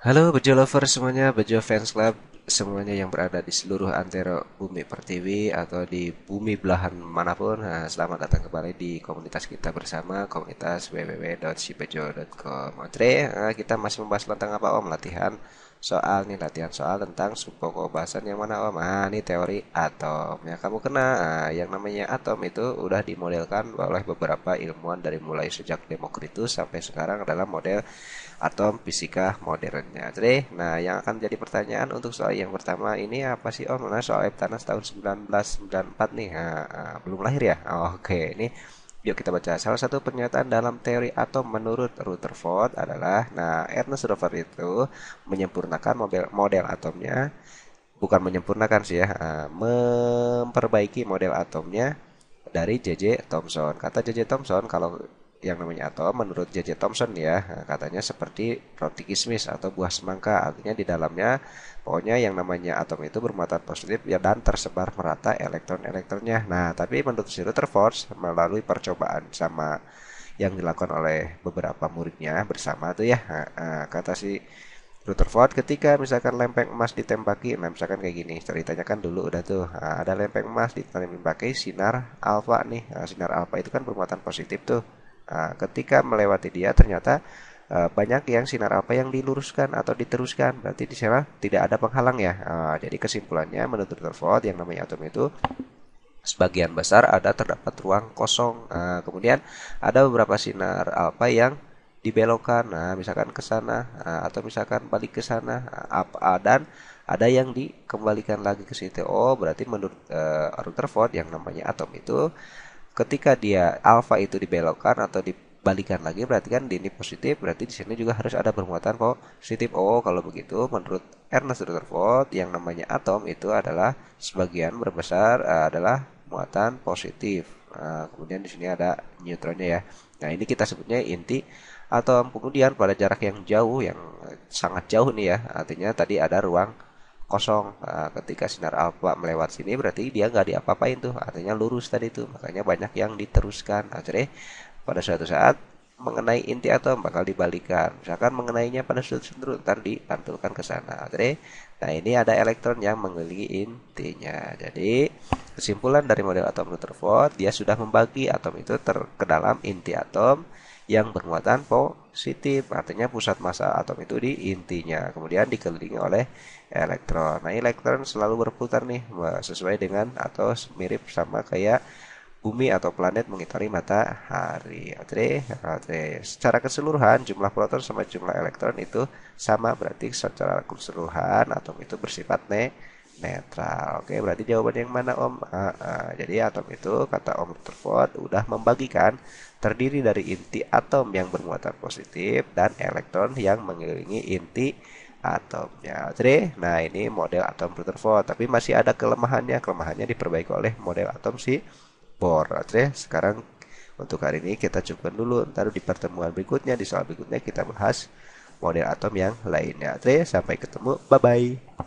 Halo Bejo lovers semuanya, Bejo fans club semuanya yang berada di seluruh antero bumi pertiwi atau di bumi belahan manapun nah, selamat datang kembali di komunitas kita bersama komunitas www.sibejo.com Andre nah, kita masih membahas tentang apa om latihan soal nih latihan soal tentang sumpoko yang mana om nah ini teori atom ya kamu kena nah, yang namanya atom itu udah dimodelkan oleh beberapa ilmuwan dari mulai sejak Demokritus sampai sekarang adalah model atom fisika modernnya Andre nah yang akan jadi pertanyaan untuk soal yang pertama ini apa sih Om? Nah, soal Eptanas tahun 1994 nih. Nah, belum lahir ya? Ah, oke, ini Yuk kita baca. Salah satu pernyataan dalam teori atom menurut Rutherford adalah, nah Ernest Rutherford itu menyempurnakan model, model atomnya, bukan menyempurnakan sih ya, ah, memperbaiki model atomnya dari J.J. Thomson. Kata J.J. Thomson kalau yang namanya atom menurut J.J. Thompson ya eh, katanya seperti roti kismis atau buah semangka artinya di dalamnya pokoknya yang namanya atom itu bermuatan positif ya dan tersebar merata elektron-elektronnya nah tapi menurut si Rutherford melalui percobaan sama yang dilakukan oleh beberapa muridnya bersama tuh ya eh, eh, kata si Rutherford ketika misalkan lempeng emas ditembaki nah misalkan kayak gini ceritanya kan dulu udah tuh ada lempeng emas ditembaki sinar alfa nih sinar alfa itu kan bermuatan positif tuh Nah, ketika melewati dia ternyata e, banyak yang sinar apa yang diluruskan atau diteruskan. Berarti di sana tidak ada penghalang ya. E, jadi kesimpulannya menurut Rutherford yang namanya atom itu sebagian besar ada terdapat ruang kosong. E, kemudian ada beberapa sinar apa yang dibelokkan, nah misalkan ke sana nah, atau misalkan balik ke sana apa ah, dan ada yang dikembalikan lagi ke situ. Oh, berarti menurut e, eh, Rutherford yang namanya atom itu ketika dia alfa itu dibelokkan atau dibalikan lagi berarti kan dini positif berarti di sini juga harus ada permuatan positif oh kalau begitu menurut Ernest Rutherford yang namanya atom itu adalah sebagian berbesar uh, adalah muatan positif nah, kemudian di sini ada neutronnya ya nah ini kita sebutnya inti atom kemudian pada jarak yang jauh yang sangat jauh nih ya artinya tadi ada ruang kosong nah, ketika sinar alfa melewat sini berarti dia nggak diapa-apain tuh artinya lurus tadi tuh makanya banyak yang diteruskan akhirnya pada suatu saat mengenai inti atau bakal dibalikan misalkan mengenainya pada sudut sudut ntar dipantulkan ke sana akhirnya nah ini ada elektron yang mengelilingi intinya jadi Kesimpulan dari model atom Rutherford, dia sudah membagi atom itu ter ke dalam inti atom yang bermuatan positif, artinya pusat massa atom itu di intinya, kemudian dikelilingi oleh elektron. Nah, elektron selalu berputar nih sesuai dengan atau mirip sama kayak bumi atau planet mengitari matahari. Oke, oke. Secara keseluruhan jumlah proton sama jumlah elektron itu sama berarti secara keseluruhan atom itu bersifat negatif netral. Oke, berarti jawaban yang mana Om? Ah, ah. Jadi atom itu kata Om Rutherford udah membagikan terdiri dari inti atom yang bermuatan positif dan elektron yang mengelilingi inti atomnya. Jadi, nah ini model atom Rutherford, tapi masih ada kelemahannya. Kelemahannya diperbaiki oleh model atom si Bohr. Jadi, sekarang untuk hari ini kita cukupkan dulu. Ntar di pertemuan berikutnya di soal berikutnya kita bahas model atom yang lainnya. Oke, sampai ketemu. Bye bye.